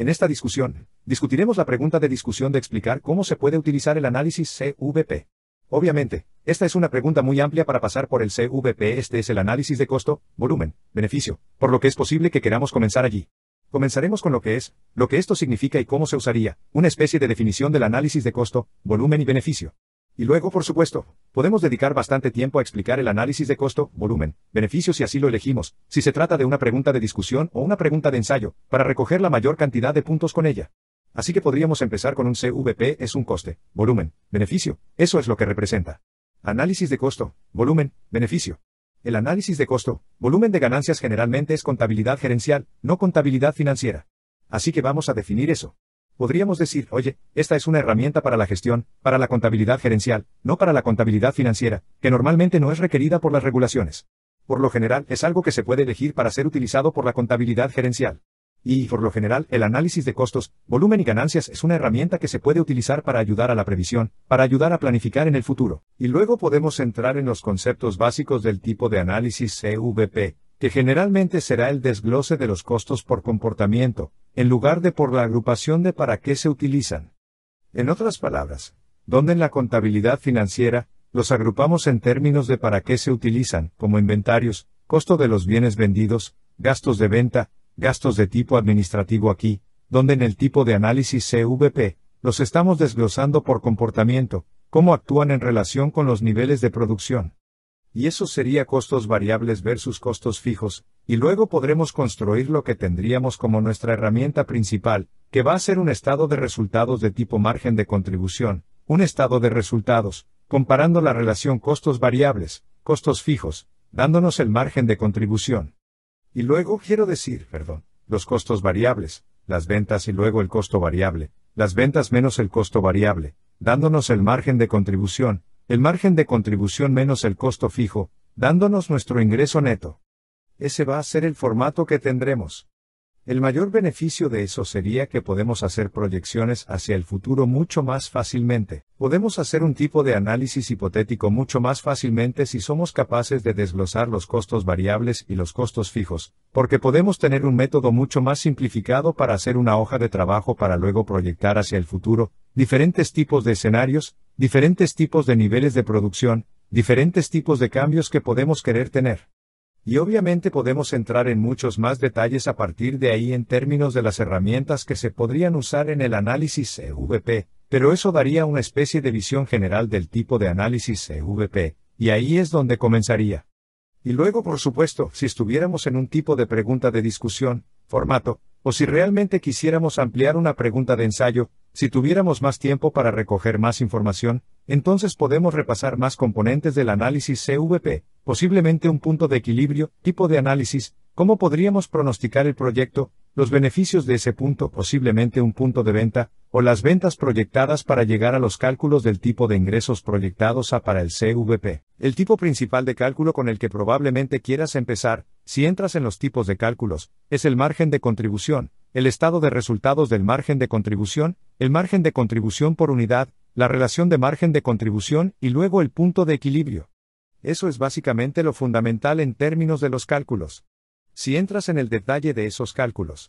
En esta discusión, discutiremos la pregunta de discusión de explicar cómo se puede utilizar el análisis CVP. Obviamente, esta es una pregunta muy amplia para pasar por el CVP. Este es el análisis de costo, volumen, beneficio, por lo que es posible que queramos comenzar allí. Comenzaremos con lo que es, lo que esto significa y cómo se usaría, una especie de definición del análisis de costo, volumen y beneficio. Y luego, por supuesto, Podemos dedicar bastante tiempo a explicar el análisis de costo, volumen, beneficio si así lo elegimos, si se trata de una pregunta de discusión o una pregunta de ensayo, para recoger la mayor cantidad de puntos con ella. Así que podríamos empezar con un CVP es un coste, volumen, beneficio, eso es lo que representa. Análisis de costo, volumen, beneficio. El análisis de costo, volumen de ganancias generalmente es contabilidad gerencial, no contabilidad financiera. Así que vamos a definir eso. Podríamos decir, oye, esta es una herramienta para la gestión, para la contabilidad gerencial, no para la contabilidad financiera, que normalmente no es requerida por las regulaciones. Por lo general, es algo que se puede elegir para ser utilizado por la contabilidad gerencial. Y, por lo general, el análisis de costos, volumen y ganancias es una herramienta que se puede utilizar para ayudar a la previsión, para ayudar a planificar en el futuro. Y luego podemos entrar en los conceptos básicos del tipo de análisis CVP, que generalmente será el desglose de los costos por comportamiento, en lugar de por la agrupación de para qué se utilizan. En otras palabras, donde en la contabilidad financiera, los agrupamos en términos de para qué se utilizan, como inventarios, costo de los bienes vendidos, gastos de venta, gastos de tipo administrativo aquí, donde en el tipo de análisis CVP, los estamos desglosando por comportamiento, cómo actúan en relación con los niveles de producción y eso sería costos variables versus costos fijos, y luego podremos construir lo que tendríamos como nuestra herramienta principal, que va a ser un estado de resultados de tipo margen de contribución, un estado de resultados, comparando la relación costos variables, costos fijos, dándonos el margen de contribución. Y luego quiero decir, perdón, los costos variables, las ventas y luego el costo variable, las ventas menos el costo variable, dándonos el margen de contribución, el margen de contribución menos el costo fijo, dándonos nuestro ingreso neto. Ese va a ser el formato que tendremos. El mayor beneficio de eso sería que podemos hacer proyecciones hacia el futuro mucho más fácilmente. Podemos hacer un tipo de análisis hipotético mucho más fácilmente si somos capaces de desglosar los costos variables y los costos fijos, porque podemos tener un método mucho más simplificado para hacer una hoja de trabajo para luego proyectar hacia el futuro, diferentes tipos de escenarios, diferentes tipos de niveles de producción, diferentes tipos de cambios que podemos querer tener. Y obviamente podemos entrar en muchos más detalles a partir de ahí en términos de las herramientas que se podrían usar en el análisis EVP, pero eso daría una especie de visión general del tipo de análisis EVP, y ahí es donde comenzaría. Y luego, por supuesto, si estuviéramos en un tipo de pregunta de discusión, formato, o si realmente quisiéramos ampliar una pregunta de ensayo, si tuviéramos más tiempo para recoger más información, entonces podemos repasar más componentes del análisis CVP, posiblemente un punto de equilibrio, tipo de análisis, cómo podríamos pronosticar el proyecto, los beneficios de ese punto, posiblemente un punto de venta, o las ventas proyectadas para llegar a los cálculos del tipo de ingresos proyectados a para el CVP. El tipo principal de cálculo con el que probablemente quieras empezar, si entras en los tipos de cálculos, es el margen de contribución, el estado de resultados del margen de contribución, el margen de contribución por unidad, la relación de margen de contribución y luego el punto de equilibrio. Eso es básicamente lo fundamental en términos de los cálculos. Si entras en el detalle de esos cálculos,